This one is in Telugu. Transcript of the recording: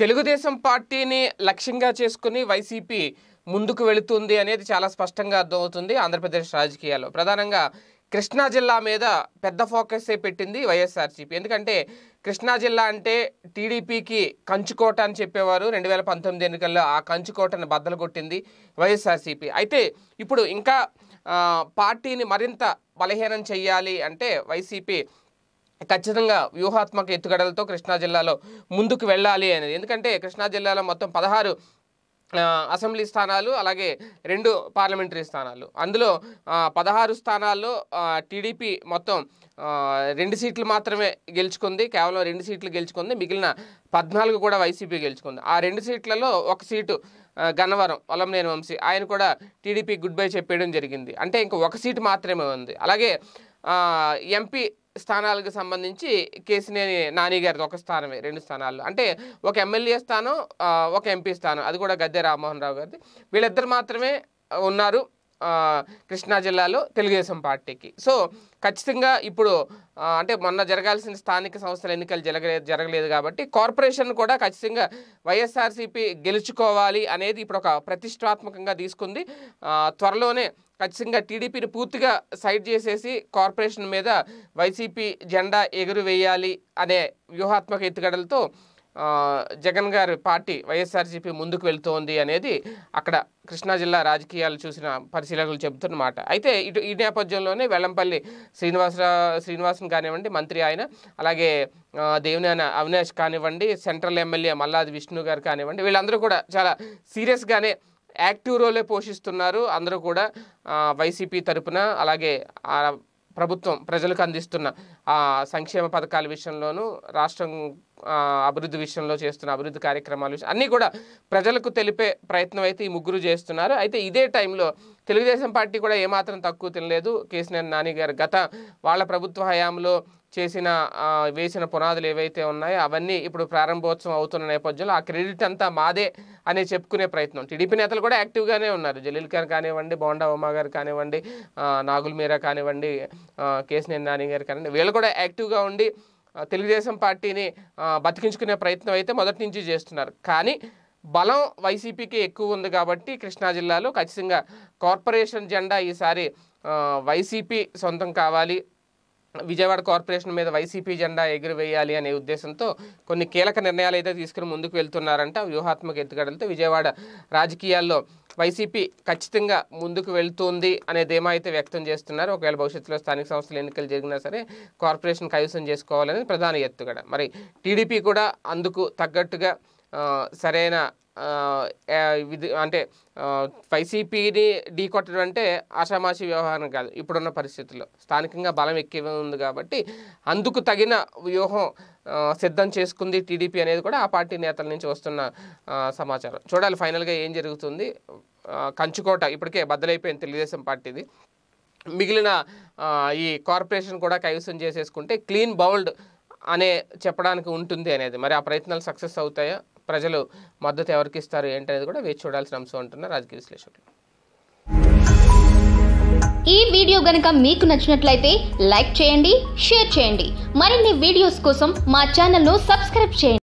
తెలుగుదేశం పార్టీని లక్ష్యంగా చేసుకుని వైసీపీ ముందుకు వెళుతుంది అనేది చాలా స్పష్టంగా అర్థమవుతుంది ఆంధ్రప్రదేశ్ రాజకీయాల్లో ప్రధానంగా కృష్ణా జిల్లా మీద పెద్ద ఫోకస్ పెట్టింది వైఎస్ఆర్సీపీ ఎందుకంటే కృష్ణా జిల్లా అంటే టీడీపీకి కంచుకోట అని చెప్పేవారు రెండు వేల పంతొమ్మిది ఎన్నికల్లో ఆ కంచుకోటను బద్దలు కొట్టింది వైఎస్ఆర్సీపీ అయితే ఇప్పుడు ఇంకా పార్టీని మరింత బలహీనం చేయాలి అంటే వైసీపీ ఖచ్చితంగా వ్యూహాత్మక ఎత్తుగడలతో కృష్ణా జిల్లాలో ముందుకు వెళ్ళాలి అనేది ఎందుకంటే కృష్ణా జిల్లాలో మొత్తం పదహారు అసెంబ్లీ స్థానాలు అలాగే రెండు పార్లమెంటరీ స్థానాలు అందులో పదహారు స్థానాల్లో టీడీపీ మొత్తం రెండు సీట్లు మాత్రమే గెలుచుకుంది కేవలం రెండు సీట్లు గెలుచుకుంది మిగిలిన పద్నాలుగు కూడా వైసీపీ గెలుచుకుంది ఆ రెండు సీట్లలో ఒక సీటు గన్నవరం వలంనేని వంశీ ఆయన కూడా టీడీపీ గుడ్ బై చెప్పేయడం జరిగింది అంటే ఇంకా ఒక సీటు మాత్రమే ఉంది అలాగే ఎంపీ స్థానాలకు సంబంధించి కేసినేని నాని గారిది ఒక స్థానమే రెండు స్థానాలు అంటే ఒక ఎమ్మెల్యే స్థానం ఒక ఎంపీ స్థానం అది కూడా గద్దె రామ్మోహన్ రావు గారిది వీళ్ళిద్దరు మాత్రమే ఉన్నారు కృష్ణా జిల్లాలో తెలుగుదేశం పార్టీకి సో ఖచ్చితంగా ఇప్పుడు అంటే మొన్న జరగాల్సిన స్థానిక సంస్థల ఎన్నికలు జరగలేదు జరగలేదు కాబట్టి కార్పొరేషన్ కూడా ఖచ్చితంగా వైఎస్ఆర్సీపీ గెలుచుకోవాలి అనేది ఇప్పుడు ఒక ప్రతిష్టాత్మకంగా తీసుకుంది త్వరలోనే ఖచ్చితంగా టీడీపీని పూర్తిగా సైడ్ చేసేసి కార్పొరేషన్ మీద వైసీపీ జెండా ఎగురు వేయాలి అనే వ్యూహాత్మక ఎత్తుగడలతో జగన్ గారి పార్టీ వైఎస్ఆర్సీపీ ముందుకు వెళ్తోంది అనేది అక్కడ కృష్ణా జిల్లా రాజకీయాలు చూసిన పరిశీలకులు చెబుతున్నమాట అయితే ఇటు ఈ నేపథ్యంలోనే వెల్లంపల్లి శ్రీనివాసరావు శ్రీనివాసన్ కానివ్వండి మంత్రి ఆయన అలాగే దేవినేన అవినాష్ కానివ్వండి సెంట్రల్ ఎమ్మెల్యే మల్లాది విష్ణు గారు కానివ్వండి వీళ్ళందరూ కూడా చాలా సీరియస్గానే యాక్టివ్ రోలే పోషిస్తున్నారు అందరూ కూడా వైసీపీ తరపున అలాగే ప్రభుత్వం ప్రజలకు అందిస్తున్న సంక్షేమ పథకాల విషయంలోనూ రాష్ట్రం అభివృద్ధి విషయంలో చేస్తున్న అభివృద్ధి కార్యక్రమాల విషయం అన్నీ కూడా ప్రజలకు తెలిపే ప్రయత్నం అయితే ఈ ముగ్గురు చేస్తున్నారు అయితే ఇదే టైంలో తెలుగుదేశం పార్టీ కూడా ఏమాత్రం తక్కువ తినలేదు కేసీఆర్ నాని గారు గత వాళ్ళ ప్రభుత్వ హయాంలో చేసిన వేసిన పునాదులు ఏవైతే ఉన్నాయో అవన్నీ ఇప్పుడు ప్రారంభోత్సవం అవుతున్న నేపథ్యంలో ఆ క్రెడిట్ అంతా మాదే అని చెప్పుకునే ప్రయత్నం టీడీపీ నేతలు కూడా యాక్టివ్గానే ఉన్నారు జలీల్ ఖాన్ కానివ్వండి బోండా ఉమా గారు కానివ్వండి నాగుల్ మీరా కానివ్వండి కేసినేని నాని గారు కానివ్వండి వీళ్ళు కూడా యాక్టివ్గా ఉండి తెలుగుదేశం పార్టీని బతికించుకునే ప్రయత్నం అయితే మొదటి నుంచి చేస్తున్నారు కానీ బలం వైసీపీకి ఎక్కువ ఉంది కాబట్టి కృష్ణా జిల్లాలో ఖచ్చితంగా కార్పొరేషన్ జెండా ఈసారి వైసీపీ సొంతం కావాలి విజయవాడ కార్పొరేషన్ మీద వైసీపీ జెండా ఎగురవేయాలి అనే ఉద్దేశంతో కొన్ని కీలక నిర్ణయాలు అయితే తీసుకుని ముందుకు వెళ్తున్నారంట వ్యూహాత్మక ఎత్తుగడలతో విజయవాడ రాజకీయాల్లో వైసీపీ ఖచ్చితంగా ముందుకు వెళ్తుంది అనే ధీమా అయితే వ్యక్తం చేస్తున్నారు ఒకవేళ భవిష్యత్తులో స్థానిక సంస్థలు ఎన్నికలు జరిగినా సరే కార్పొరేషన్ కైవసం చేసుకోవాలనేది ప్రధాన ఎత్తుగడ మరి టీడీపీ కూడా అందుకు తగ్గట్టుగా సరైన ఇది అంటే వైసీపీని కొట్టడం అంటే ఆషామాషి వ్యవహారం కాదు ఇప్పుడున్న పరిస్థితుల్లో స్థానికంగా బలం ఎక్కువ ఉంది కాబట్టి అందుకు తగిన వ్యూహం సిద్ధం చేసుకుంది టీడీపీ అనేది కూడా ఆ పార్టీ నేతల నుంచి వస్తున్న సమాచారం చూడాలి ఫైనల్గా ఏం జరుగుతుంది కంచుకోట ఇప్పటికే బద్దలైపోయింది తెలుగుదేశం పార్టీది మిగిలిన ఈ కార్పొరేషన్ కూడా కైవసం చేసేసుకుంటే క్లీన్ బౌల్డ్ అనే చెప్పడానికి ఉంటుంది అనేది మరి ఆ ప్రయత్నాలు సక్సెస్ అవుతాయా ప్రజలు మద్దతు ఎవరికి ఇస్తారు ఏంటనేది కూడా వేచి చూడాల్సిన అంశం అంటున్నారు రాజకీయ విశ్లేషకులు ఈ వీడియో గనుక మీకు నచ్చినట్లయితే లైక్ చేయండి షేర్ చేయండి మరిన్ని వీడియోస్ కోసం మా ఛానల్ను సబ్స్క్రైబ్ చేయండి